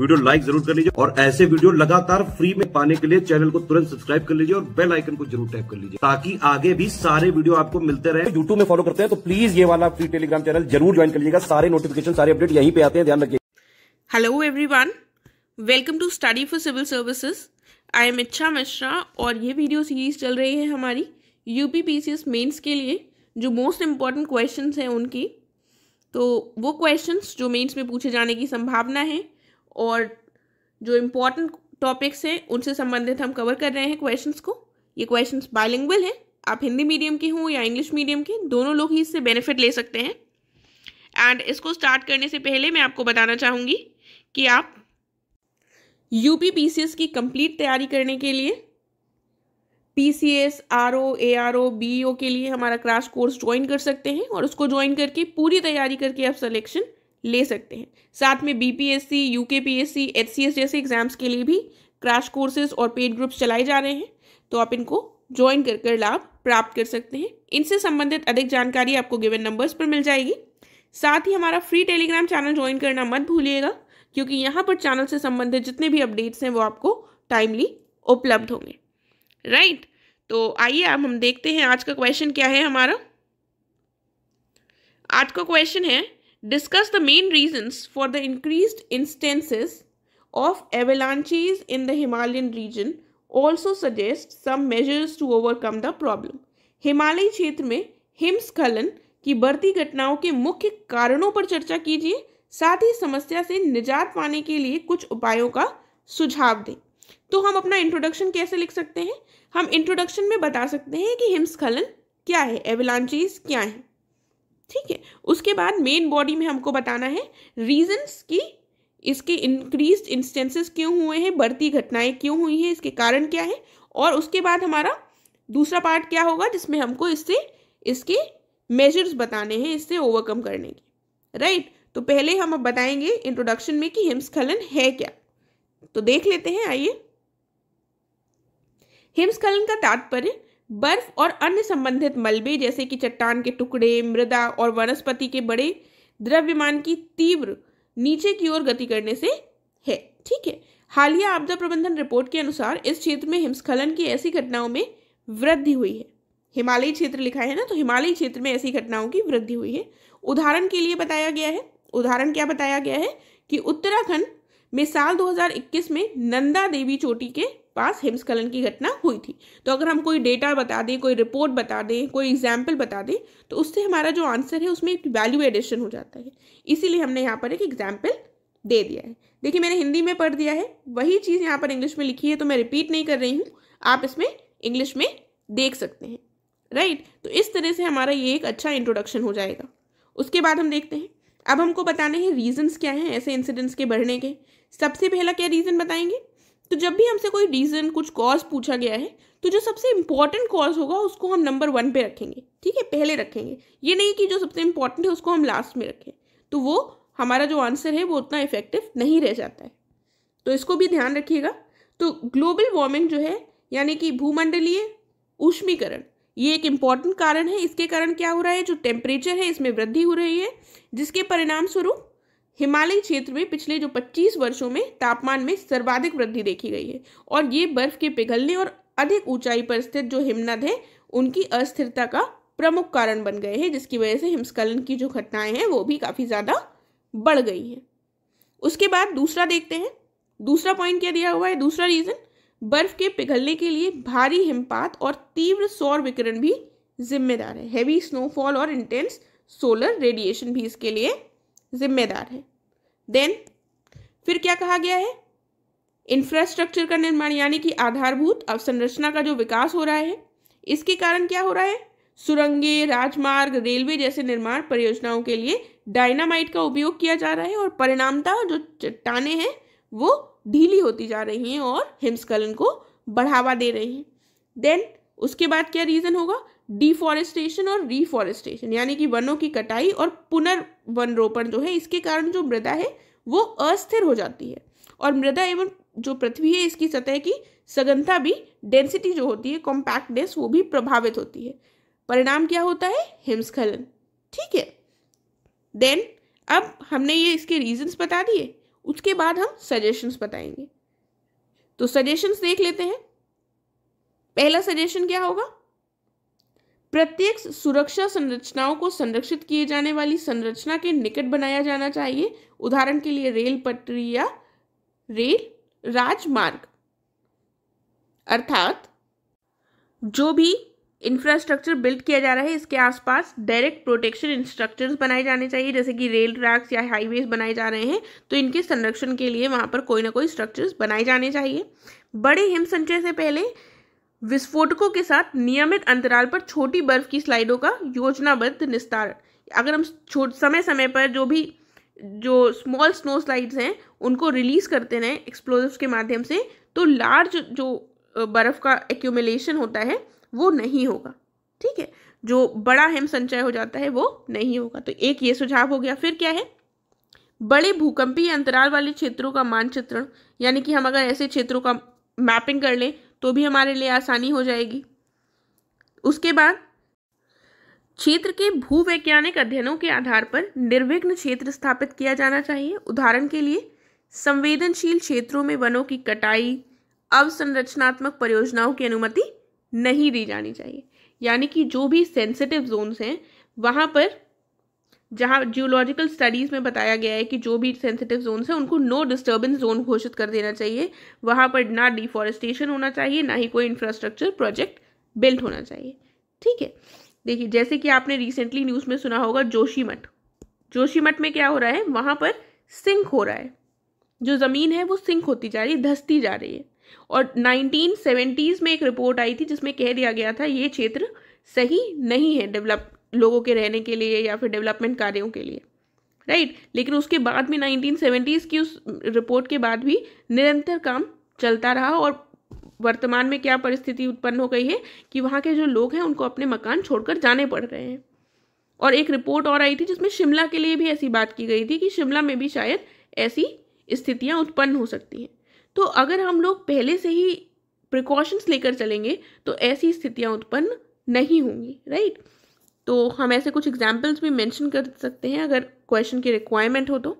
Video like जरूर कर लीजिए और ऐसे वीडियो लगातार फ्री में पाने के लिए चैनल को तुरंत सब्सक्राइब कर लीजिए और बेल आइकन को जरूर टैप कर लीजिए ताकि आगे भी सारे वीडियो आपको मिलते रहे यूट्यूब में फॉलो करते हैं तो प्लीज ये वाला फ्री टेलीग्राम चैनल जरूर ज्वाइन कर लीजिएगा सारे नोटिफिकेशन सारे अपडेट यहीं पे आते हैं ध्यान रखिए hello every welcome to study for civil services I am Ichha Mishra और ये वीडियो सीरीज चल रही है हमारी यूपी पी मेंस के लिए जो मोस्ट इम्पॉर्टेंट क्वेश्चंस हैं उनकी तो वो क्वेश्चंस जो मेंस में पूछे जाने की संभावना है और जो इम्पोर्टेंट टॉपिक्स हैं उनसे संबंधित हम कवर कर रहे हैं क्वेश्चंस को ये क्वेश्चंस बायलिंगुअल हैं आप हिंदी मीडियम के हों या इंग्लिश मीडियम के दोनों लोग ही इससे बेनिफिट ले सकते हैं एंड इसको स्टार्ट करने से पहले मैं आपको बताना चाहूँगी कि आप यू पी सी एस की कंप्लीट तैयारी करने के लिए P C S R O A R O B O के लिए हमारा क्रैश कोर्स ज्वाइन कर सकते हैं और उसको ज्वाइन करके पूरी तैयारी करके आप सिलेक्शन ले सकते हैं साथ में बीपीएससी यूकेपीएससी एचसीएस जैसे एग्जाम्स के लिए भी क्रैश कोर्सेज और पेड ग्रुप्स चलाए जा रहे हैं तो आप इनको ज्वाइन कर कर लाभ प्राप्त कर सकते हैं इनसे संबंधित अधिक जानकारी आपको गिवन नंबर्स पर मिल जाएगी साथ ही हमारा फ्री टेलीग्राम चैनल ज्वाइन करना मत भूलिएगा क्योंकि यहाँ पर चैनल से संबंधित जितने भी अपडेट्स हैं वो आपको टाइमली उपलब्ध होंगे राइट तो आइए अब हम देखते हैं आज का क्वेश्चन क्या है हमारा आज का क्वेश्चन है discuss the main reasons for the increased instances of avalanches in the Himalayan region also suggest some measures to overcome the problem. हिमालयी क्षेत्र में हिमस्खलन की बढ़ती घटनाओं के मुख्य कारणों पर चर्चा कीजिए साथ ही समस्या से निजात पाने के लिए कुछ उपायों का सुझाव दें तो हम अपना इंट्रोडक्शन कैसे लिख सकते हैं हम इंट्रोडक्शन में बता सकते हैं कि हिमस्खलन क्या है एवलांचीज क्या है ठीक है उसके बाद मेन बॉडी में हमको बताना है रीजंस की इसके इंक्रीज इंस्टेंसेस क्यों हुए हैं बढ़ती घटनाएं क्यों हुई हैं इसके कारण क्या है और उसके बाद हमारा दूसरा पार्ट क्या होगा जिसमें हमको इससे इसके मेजर्स बताने हैं इससे ओवरकम करने के राइट तो पहले हम अब बताएंगे इंट्रोडक्शन में कि हिमस्खलन है क्या तो देख लेते हैं आइए हिमस्खलन का तात्पर्य बर्फ और अन्य संबंधित मलबे जैसे कि चट्टान के टुकड़े मृदा और वनस्पति के बड़े द्रव्यमान की तीव्र नीचे की ओर गति करने से है ठीक है हालिया आपदा प्रबंधन रिपोर्ट के अनुसार इस क्षेत्र में हिमस्खलन की ऐसी घटनाओं में वृद्धि हुई है हिमालयी क्षेत्र लिखा है ना तो हिमालयी क्षेत्र में ऐसी घटनाओं की वृद्धि हुई है उदाहरण के लिए बताया गया है उदाहरण क्या बताया गया है कि उत्तराखंड में साल 2021 में नंदा देवी चोटी के पास हिमस्खलन की घटना हुई थी तो अगर हम कोई डेटा बता दें कोई रिपोर्ट बता दें कोई एग्जाम्पल बता दें तो उससे हमारा जो आंसर है उसमें एक वैल्यू एडिशन हो जाता है इसीलिए हमने यहाँ पर एक एग्जाम्पल दे दिया है देखिए मैंने हिंदी में पढ़ दिया है वही चीज़ यहाँ पर इंग्लिश में लिखी है तो मैं रिपीट नहीं कर रही हूँ आप इसमें इंग्लिश में देख सकते हैं राइट तो इस तरह से हमारा ये एक अच्छा इंट्रोडक्शन हो जाएगा उसके बाद हम देखते हैं अब हमको बताने हैं रीजंस क्या हैं ऐसे इंसिडेंट्स के बढ़ने के सबसे पहला क्या रीज़न बताएंगे तो जब भी हमसे कोई रीज़न कुछ कॉज पूछा गया है तो जो सबसे इम्पॉर्टेंट कॉज होगा उसको हम नंबर वन पे रखेंगे ठीक है पहले रखेंगे ये नहीं कि जो सबसे इम्पॉर्टेंट है उसको हम लास्ट में रखें तो वो हमारा जो आंसर है वो उतना इफेक्टिव नहीं रह जाता है तो इसको भी ध्यान रखिएगा तो ग्लोबल वार्मिंग जो है यानी कि भूमंडलीय ऊष्मीकरण ये एक इम्पॉर्टेंट कारण है इसके कारण क्या हो रहा है जो टेम्परेचर है इसमें वृद्धि हो रही है जिसके परिणाम स्वरूप हिमालयी क्षेत्र में पिछले जो 25 वर्षों में तापमान में सर्वाधिक वृद्धि देखी गई है और ये बर्फ के पिघलने और अधिक ऊंचाई पर स्थित जो हिमनद है उनकी अस्थिरता का प्रमुख कारण बन गए हैं जिसकी वजह से हिमस्खलन की जो घटनाएं हैं वो भी काफ़ी ज़्यादा बढ़ गई हैं उसके बाद दूसरा देखते हैं दूसरा पॉइंट क्या दिया हुआ है दूसरा रीज़न बर्फ के पिघलने के लिए भारी हिमपात और तीव्र सौर विकिरण भी जिम्मेदार है हैवी स्नोफॉल और इंटेंस सोलर रेडिएशन भी इसके लिए जिम्मेदार है देन फिर क्या कहा गया है इंफ्रास्ट्रक्चर का निर्माण यानी कि आधारभूत अवसंरचना का जो विकास हो रहा है इसके कारण क्या हो रहा है सुरंगे राजमार्ग रेलवे जैसे निर्माण परियोजनाओं के लिए डायनामाइट का उपयोग किया जा रहा है और परिणामता जो चट्टाने हैं वो ढीली होती जा रही हैं और हिमस्खलन को बढ़ावा दे रही हैं देन उसके बाद क्या रीज़न होगा डिफॉरेस्टेशन और रिफॉरेस्टेशन यानी कि वनों की कटाई और पुनर्वनरोपण जो है इसके कारण जो मृदा है वो अस्थिर हो जाती है और मृदा एवं जो पृथ्वी है इसकी सतह की सघनता भी डेंसिटी जो होती है कॉम्पैक्टनेस वो भी प्रभावित होती है परिणाम क्या होता है हिमस्खलन ठीक है देन अब हमने ये इसके रीजंस बता दिए उसके बाद हम सजेशंस बताएंगे तो सजेशंस देख लेते हैं पहला सजेशन क्या होगा प्रत्येक सुरक्षा संरचनाओं को संरक्षित किए जाने वाली संरचना के निकट बनाया जाना चाहिए उदाहरण के लिए रेल पटरी या रेल राजमार्ग अर्थात जो भी इंफ्रास्ट्रक्चर बिल्ड किया जा रहा है इसके आसपास डायरेक्ट प्रोटेक्शन इंस्ट्रक्चर्स बनाए जाने चाहिए जैसे कि रेल ट्रैक्स या हाईवेज बनाए जा रहे हैं तो इनके संरक्षण के लिए वहाँ पर कोई ना कोई स्ट्रक्चर्स बनाए जाने चाहिए बड़े हिम संचय से पहले विस्फोटकों के साथ नियमित अंतराल पर छोटी बर्फ की स्लाइडों का योजनाबद्ध निस्तारण अगर हम छोट समय समय पर जो भी जो स्मॉल स्नो स्लाइड्स हैं उनको रिलीज़ करते रहें एक्सप्लोजिव के माध्यम से तो लार्ज जो बर्फ़ का एक्यूमुलेशन होता है वो नहीं होगा ठीक है जो बड़ा हिम संचय हो जाता है वो नहीं होगा तो एक ये सुझाव हो गया फिर क्या है बड़े भूकंपीय अंतराल वाले क्षेत्रों का मानचित्रण यानी कि हम अगर ऐसे क्षेत्रों का मैपिंग कर लें तो भी हमारे लिए आसानी हो जाएगी उसके बाद क्षेत्र के भूवैज्ञानिक अध्ययनों के आधार पर निर्विघ्न क्षेत्र स्थापित किया जाना चाहिए उदाहरण के लिए संवेदनशील क्षेत्रों में वनों की कटाई अवसंरचनात्मक परियोजनाओं की अनुमति नहीं दी जानी चाहिए यानी कि जो भी सेंसिटिव जोन्स हैं वहाँ पर जहाँ जियोलॉजिकल स्टडीज़ में बताया गया है कि जो भी सेंसिटिव जोन है उनको नो डिस्टर्बेंस जोन घोषित कर देना चाहिए वहाँ पर ना डिफॉरेस्टेशन होना चाहिए ना ही कोई इंफ्रास्ट्रक्चर प्रोजेक्ट बिल्ट होना चाहिए ठीक है देखिए जैसे कि आपने रिसेंटली न्यूज़ में सुना होगा जोशीमठ जोशीमठ में क्या हो रहा है वहाँ पर सिंक हो रहा है जो ज़मीन है वो सिंक होती जा रही है धसती जा रही है और नाइनटीन में एक रिपोर्ट आई थी जिसमें कह दिया गया था ये क्षेत्र सही नहीं है डेवलप लोगों के रहने के लिए या फिर डेवलपमेंट कार्यों के लिए राइट लेकिन उसके बाद भी नाइनटीन सेवेंटीज़ की उस रिपोर्ट के बाद भी निरंतर काम चलता रहा और वर्तमान में क्या परिस्थिति उत्पन्न हो गई है कि वहाँ के जो लोग हैं उनको अपने मकान छोड़कर जाने पड़ रहे हैं और एक रिपोर्ट और आई थी जिसमें शिमला के लिए भी ऐसी बात की गई थी कि शिमला में भी शायद ऐसी स्थितियाँ उत्पन्न हो सकती हैं तो अगर हम लोग पहले से ही प्रिकॉशंस लेकर चलेंगे तो ऐसी स्थितियाँ उत्पन्न नहीं होंगी राइट तो हम ऐसे कुछ एग्जाम्पल्स भी मेंशन कर सकते हैं अगर क्वेश्चन की रिक्वायरमेंट हो तो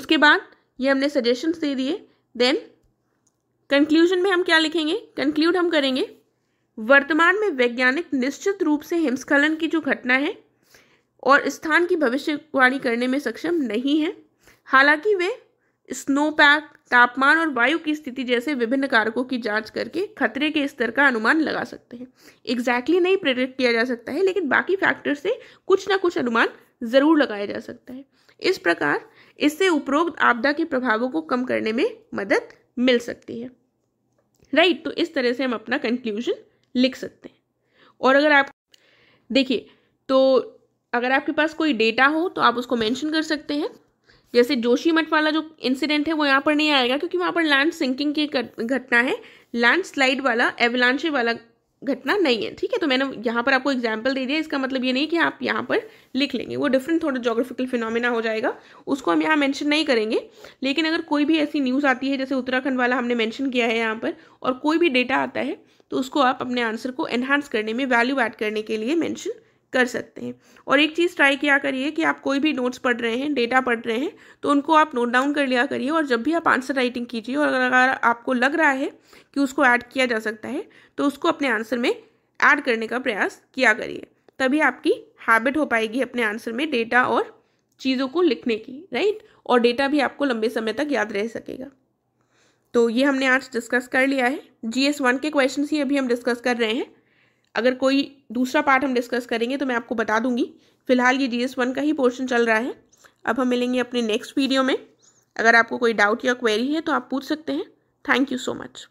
उसके बाद ये हमने सजेशंस दे दिए देन कंक्लूजन में हम क्या लिखेंगे कंक्लूड हम करेंगे वर्तमान में वैज्ञानिक निश्चित रूप से हिमस्खलन की जो घटना है और स्थान की भविष्यवाणी करने में सक्षम नहीं है हालांकि वे स्नोपैक तापमान और वायु की स्थिति जैसे विभिन्न कारकों की जांच करके खतरे के स्तर का अनुमान लगा सकते हैं एग्जैक्टली exactly नहीं प्रेरित किया जा सकता है लेकिन बाकी फैक्टर से कुछ ना कुछ अनुमान ज़रूर लगाया जा सकता है इस प्रकार इससे उपरोक्त आपदा के प्रभावों को कम करने में मदद मिल सकती है राइट right, तो इस तरह से हम अपना कंक्लूजन लिख सकते हैं और अगर आप देखिए तो अगर आपके पास कोई डेटा हो तो आप उसको मेंशन कर सकते हैं जैसे जोशीमठ वाला जो इंसिडेंट है वो यहाँ पर नहीं आएगा क्योंकि वहाँ पर लैंड सिंकिंग की घटना है लैंड स्लाइड वाला एवलांशे वाला घटना नहीं है ठीक है तो मैंने यहाँ पर आपको एग्जाम्पल दे दिया इसका मतलब ये नहीं कि आप यहाँ पर लिख लेंगे वो डिफरेंट थोड़ा जोग्राफिकल फिनोमिना हो जाएगा उसको हम यहाँ मैंशन नहीं करेंगे लेकिन अगर कोई भी ऐसी न्यूज़ आती है जैसे उत्तराखंड वाला हमने मैंशन किया है यहाँ पर और कोई भी डेटा आता है तो उसको आप अपने आंसर को एनहांस करने में वैल्यू ऐड करने के लिए मैंशन कर सकते हैं और एक चीज़ ट्राई किया करिए कि आप कोई भी नोट्स पढ़ रहे हैं डेटा पढ़ रहे हैं तो उनको आप नोट डाउन कर लिया करिए और जब भी आप आंसर राइटिंग कीजिए और अगर आपको लग रहा है कि उसको ऐड किया जा सकता है तो उसको अपने आंसर में ऐड करने का प्रयास किया करिए तभी आपकी हैबिट हो पाएगी अपने आंसर में डेटा और चीज़ों को लिखने की राइट और डेटा भी आपको लंबे समय तक याद रह सकेगा तो ये हमने आज डिस्कस कर लिया है जी एस वन के क्वेश्चन ही अभी हम डिस्कस कर रहे हैं अगर कोई दूसरा पार्ट हम डिस्कस करेंगे तो मैं आपको बता दूंगी फिलहाल ये जी एस वन का ही पोर्शन चल रहा है अब हम मिलेंगे अपने नेक्स्ट वीडियो में अगर आपको कोई डाउट या क्वेरी है तो आप पूछ सकते हैं थैंक यू सो मच